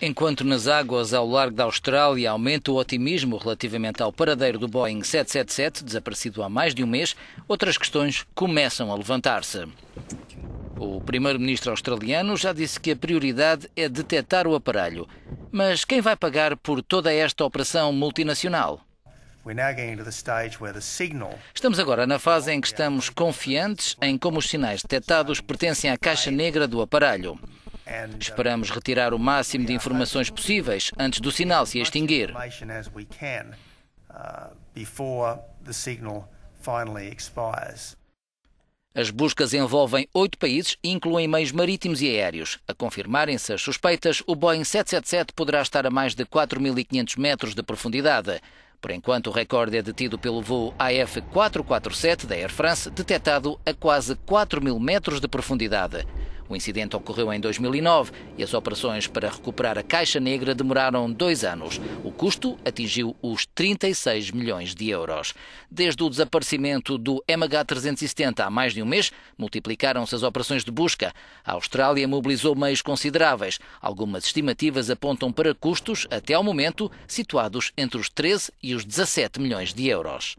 Enquanto nas águas ao largo da Austrália aumenta o otimismo relativamente ao paradeiro do Boeing 777, desaparecido há mais de um mês, outras questões começam a levantar-se. O primeiro-ministro australiano já disse que a prioridade é detectar o aparelho. Mas quem vai pagar por toda esta operação multinacional? Estamos agora na fase em que estamos confiantes em como os sinais detectados pertencem à caixa negra do aparelho. Esperamos retirar o máximo de informações possíveis antes do sinal se extinguir. As buscas envolvem oito países e incluem meios marítimos e aéreos. A confirmarem-se as suspeitas, o Boeing 777 poderá estar a mais de 4.500 metros de profundidade. Por enquanto, o recorde é detido pelo voo AF-447 da Air France, detectado a quase 4.000 metros de profundidade. O incidente ocorreu em 2009 e as operações para recuperar a Caixa Negra demoraram dois anos. O custo atingiu os 36 milhões de euros. Desde o desaparecimento do MH370 há mais de um mês, multiplicaram-se as operações de busca. A Austrália mobilizou meios consideráveis. Algumas estimativas apontam para custos, até ao momento, situados entre os 13 e os 17 milhões de euros.